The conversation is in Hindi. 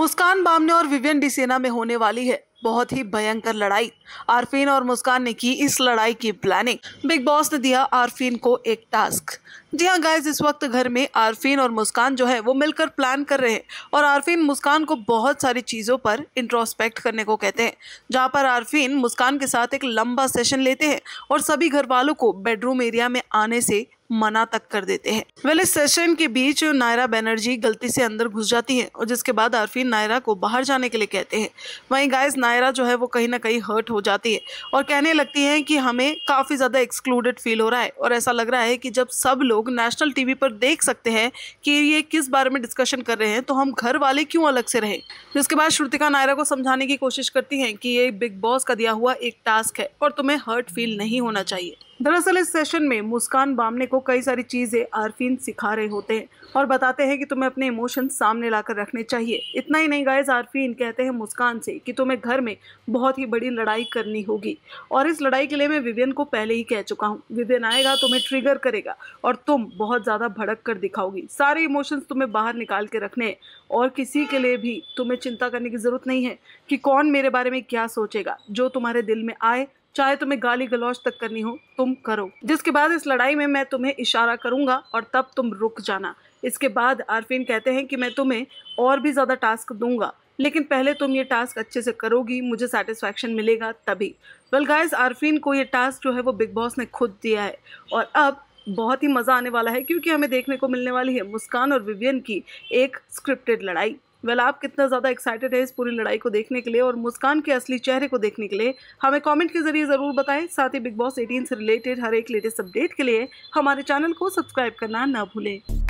मुस्कान बामने और विवियन डिसेना में होने वाली है बहुत ही भयंकर लड़ाई आरफीन और मुस्कान ने की इस लड़ाई की प्लानिंग बिग बॉस ने दिया आरफीन को एक टास्क जी हाँ गाइज इस वक्त घर में आरफीन और मुस्कान जो है वो मिलकर प्लान कर रहे हैं और आरफीन मुस्कान को बहुत सारी चीज़ों पर इंट्रोस्पेक्ट करने को कहते हैं जहाँ पर आरफीन मुस्कान के साथ एक लंबा सेशन लेते हैं और सभी घर वालों को बेडरूम एरिया में आने से मना तक कर देते हैं वेल इस सेशन के बीच नायरा बैनर्जी गलती से अंदर घुस जाती है और जिसके बाद आरफी नायरा को बाहर जाने के लिए कहते हैं वहीं गाइस नायरा जो है वो कहीं ना कहीं हर्ट हो जाती है और कहने लगती है कि हमें काफ़ी ज़्यादा एक्सक्लूडेड फील हो रहा है और ऐसा लग रहा है कि जब सब लोग नेशनल टीवी पर देख सकते हैं कि ये किस बारे में डिस्कशन कर रहे हैं तो हम घर वाले क्यों अलग से रहे जिसके बाद श्रुतिका नायरा को समझाने की कोशिश करती है कि ये बिग बॉस का दिया हुआ एक टास्क है और तुम्हें हर्ट फील नहीं होना चाहिए दरअसल इस सेशन में मुस्कान बामने को कई सारी चीज़ें आरफीन सिखा रहे होते हैं और बताते हैं कि तुम्हें अपने इमोशन सामने लाकर रखने चाहिए इतना ही नहीं गाइस आरफीन कहते हैं मुस्कान से कि तुम्हें घर में बहुत ही बड़ी लड़ाई करनी होगी और इस लड़ाई के लिए मैं विवियन को पहले ही कह चुका हूँ विवियन आएगा तुम्हें ट्रिगर करेगा और तुम बहुत ज़्यादा भड़क कर दिखाओगी सारे इमोशंस तुम्हें बाहर निकाल के रखने और किसी के लिए भी तुम्हें चिंता करने की ज़रूरत नहीं है कि कौन मेरे बारे में क्या सोचेगा जो तुम्हारे दिल में आए चाहे तुम्हें गाली गलौज तक करनी हो तुम करो जिसके बाद इस लड़ाई में मैं तुम्हें इशारा करूंगा और तब तुम रुक जाना इसके बाद आरफीन कहते हैं कि मैं तुम्हें और भी ज़्यादा टास्क दूंगा लेकिन पहले तुम ये टास्क अच्छे से करोगी मुझे सेटिस्फेक्शन मिलेगा तभी वेल गाइस आरफीन को ये टास्क जो है वो बिग बॉस ने खुद दिया है और अब बहुत ही मज़ा आने वाला है क्योंकि हमें देखने को मिलने वाली है मुस्कान और विवियन की एक स्क्रिप्टेड लड़ाई वेल आप कितना ज़्यादा एक्साइटेड है इस पूरी लड़ाई को देखने के लिए और मुस्कान के असली चेहरे को देखने के लिए हमें कमेंट के जरिए ज़रूर बताएं साथ ही बिग बॉस 18 से रिलेटेड हर एक लेटेस्ट अपडेट के लिए हमारे चैनल को सब्सक्राइब करना ना भूलें